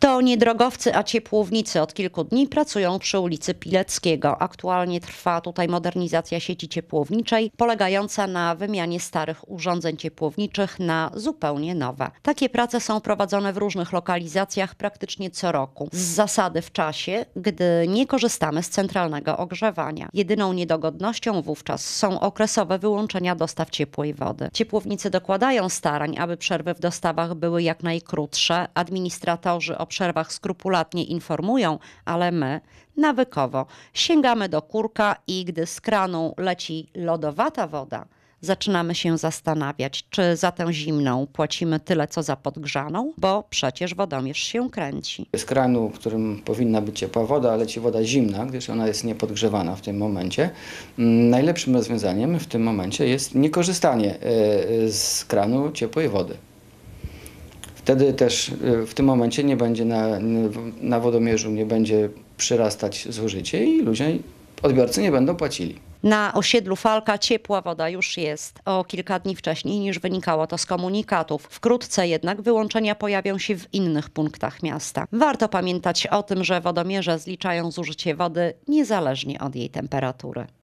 To nie drogowcy, a ciepłownicy od kilku dni pracują przy ulicy Pileckiego. Aktualnie trwa tutaj modernizacja sieci ciepłowniczej, polegająca na wymianie starych urządzeń ciepłowniczych na zupełnie nowe. Takie prace są prowadzone w różnych lokalizacjach praktycznie co roku, z zasady w czasie, gdy nie korzystamy z centralnego ogrzewania. Jedyną niedogodnością wówczas są okresowe wyłączenia dostaw ciepłej wody. Ciepłownicy dokładają starań, aby przerwy w dostawach były jak najkrótsze. Administratorzy przerwach skrupulatnie informują, ale my nawykowo sięgamy do kurka i gdy z kranu leci lodowata woda, zaczynamy się zastanawiać, czy za tę zimną płacimy tyle, co za podgrzaną, bo przecież wodomierz się kręci. Z kranu, w którym powinna być ciepła woda, leci woda zimna, gdyż ona jest niepodgrzewana w tym momencie. Mm, najlepszym rozwiązaniem w tym momencie jest niekorzystanie e, e, z kranu ciepłej wody. Wtedy też y, w tym momencie nie będzie na, na wodomierzu, nie będzie przyrastać zużycie i ludzie, odbiorcy nie będą płacili. Na osiedlu Falka ciepła woda już jest o kilka dni wcześniej niż wynikało to z komunikatów. Wkrótce jednak wyłączenia pojawią się w innych punktach miasta. Warto pamiętać o tym, że wodomierze zliczają zużycie wody niezależnie od jej temperatury.